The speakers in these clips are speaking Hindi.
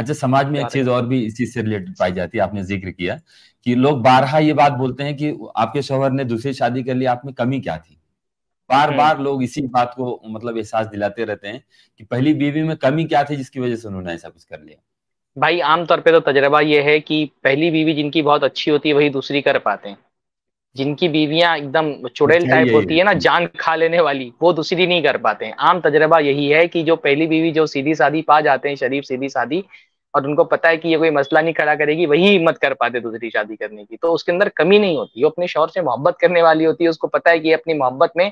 अच्छा समाज में एक चीज और भी इस चीज से रिलेटेड पाई जाती है आपने जिक्र किया कि लोग बारहा ये बात बोलते हैं कि आपके शोहर ने दूसरी शादी कर ली आप में कमी क्या थी बार हम्म। बार लोग इसी बात को मतलब एहसास दिलाते रहते हैं कि पहली बीवी में कमी क्या थी जिसकी वजह से उन्होंने ऐसा कुछ कर लिया भाई आमतौर पे तो तजर्बा ये है कि पहली बीवी जिनकी बहुत अच्छी होती है वही दूसरी कर पाते हैं जिनकी बीवियां एकदम चुड़ैल टाइप अच्छा, होती है ना अच्छा। जान खा लेने वाली वो दूसरी नहीं कर पाते हैं आम तजर्बा यही है कि जो पहली बीवी जो सीधी शादी पा जाते हैं शरीफ सीधी शादी और उनको पता है कि ये कोई मसला नहीं खड़ा करेगी वही हिम्मत कर पाते दूसरी शादी करने की तो उसके अंदर कमी नहीं होती वो अपने शोर से मोहब्बत करने वाली होती है उसको पता है कि ये अपनी मोहब्बत में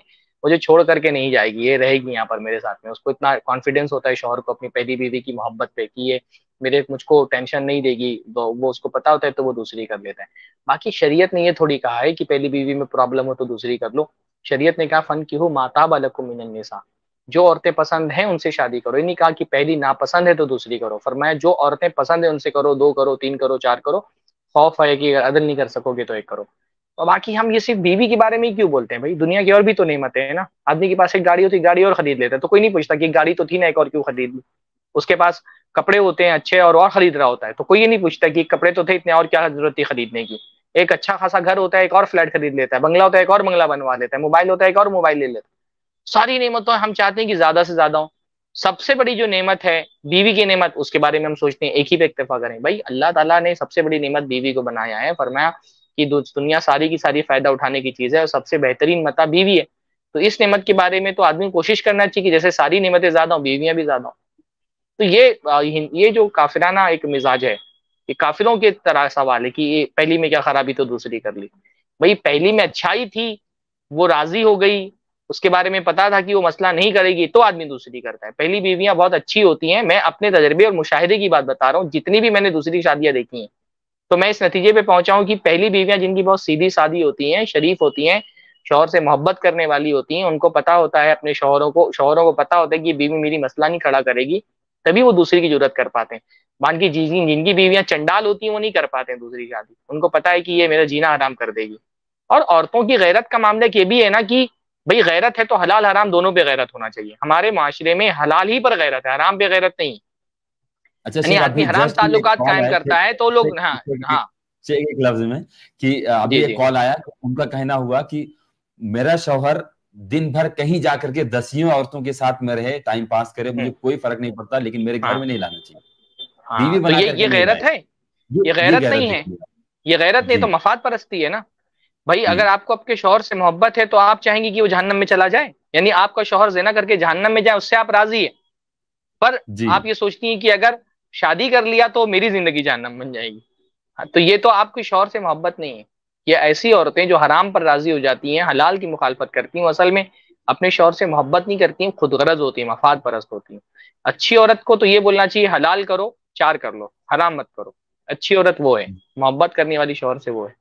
मुझे छोड़ करके नहीं जाएगी ये रहेगी यहाँ पर मेरे साथ में उसको इतना कॉन्फिडेंस होता है शोहर को अपनी पहली बीवी की मोहब्बत पे कि ये मेरे मुझको टेंशन नहीं देगी तो वो उसको पता होता है तो वो दूसरी कर लेता है बाकी शरीयत ने ये थोड़ी कहा है कि पहली बीवी में प्रॉब्लम हो तो दूसरी कर लो शरीयत ने कहा फन की हो माता बालक को मिनन जो औरतें पसंद हैं उनसे शादी करो इन्हीं कहा कि पहली नापसंद है तो दूसरी करो फरमाया जो औरतें पसंद है उनसे करो दो करो तीन करो चार करो खौफ है कि अगर अदल नहीं कर सकोगे तो एक करो और तो बाकी हम ये सिर्फ बीवी के बारे में ही क्यों बोलते हैं भाई दुनिया की और भी तो नियमतें हैं ना आदमी के पास एक गाड़ी होती गाड़ी और खरीद लेता हैं तो कोई नहीं पूछता कि गाड़ी तो थी ना एक और क्यों खरीद ली उसके पास कपड़े होते हैं अच्छे और और खरीद रहा होता है तो कोई ये नहीं पूछता कि कपड़े तो थे इतने और क्या जरूरत थी खरीदने की एक अच्छा खासा घर होता है एक और फ्लैट खरीद लेता है बंगला होता है एक और बंगला बनवा लेता है मोबाइल होता है एक और मोबाइल ले लेता है सारी नेमतों तो हम चाहते हैं कि ज्यादा से ज्यादा हो सबसे बड़ी जो नेमत है बीवी की नेमत उसके बारे में हम सोचते हैं एक ही पे इतफा करें भाई अल्लाह ताला ने सबसे बड़ी नेमत बीवी को बनाया है फरमाया कि दुनिया सारी की सारी फायदा उठाने की चीज है और सबसे बेहतरीन मता बीवी है तो इस नेमत के बारे में तो आदमी कोशिश करना चाहिए कि जैसे सारी नेमतें ज्यादा हों बीवियां भी ज्यादा हों तो ये ये जो काफिराना एक मिजाज है ये काफिरों के तरह सवाल है कि ये पहली में क्या खराबी तो दूसरी कर ली भाई पहली में अच्छाई थी वो राजी हो गई उसके बारे में पता था कि वो मसला नहीं करेगी तो आदमी दूसरी करता है पहली बीवियां बहुत अच्छी होती हैं मैं अपने तजर्बे और मुशाहिदे की बात बता रहा हूँ जितनी भी मैंने दूसरी शादियां देखी हैं तो मैं इस नतीजे पे पहुंचा हूँ कि पहली बीवियां जिनकी बहुत सीधी शादी होती हैं शरीफ होती हैं शोहर से मोहब्बत करने वाली होती हैं उनको पता होता है अपने शोहरों को शोहरों को पता होता है कि बीवी मेरी मसला नहीं खड़ा करेगी तभी वो दूसरी की जरूरत कर पाते हैं मान की जिन जिनकी बीवियां चंडाल होती हैं वो नहीं कर पाते हैं दूसरी शादी उनको पता है कि ये मेरा जीना आराम कर देगी और औरतों की गैरत का मामला ये भी है ना कि भाई गैरत है तो हलाल हराम दोनों पे गैरत होना चाहिए हमारे माशरे में हलाल ही पर गैरत है हराम पे गैरत नहीं अच्छा आदमी हराम कायम करता है तो लोग हाँ हाँ एक हाँ। लफ्ज में कि अभी एक कॉल आया उनका कहना हुआ कि मेरा शौहर दिन भर कहीं जा करके दसियों औरतों के साथ में रहे टाइम पास करे मुझे हाँ। कोई फर्क नहीं पड़ता लेकिन मेरे घर हाँ। में नहीं लाना चाहिए तो ये गैरत है ये गैरत नहीं है ये गैरत नहीं तो मफाद परस्ती है ना भाई हम्म। अगर आपको आपके शोहर से मोहब्बत है तो आप चाहेंगे कि वो जहन्नम में चला जाए यानी आपका शोहर जेना करके जहन्नम में जाए उससे आप राजी है पर आप ये सोचती हैं कि अगर शादी कर लिया तो मेरी जिंदगी जहन्नम बन जाएगी हाँ, तो ये तो आपके शोहर से मोहब्बत नहीं है ये ऐसी औरतें जो हराम पर राजी हो जाती हैं हलाल की मुखालफत करती हैं असल में अपने शोहर से मोहब्बत नहीं करती हैं खुद गरज होती हैं मफाद परस्त होती हैं अच्छी औरत को तो ये बोलना चाहिए हलाल करो चार कर लो हराम मत करो अच्छी औरत वो है हम्म। मोहब्बत करने वाली शोहर से वो है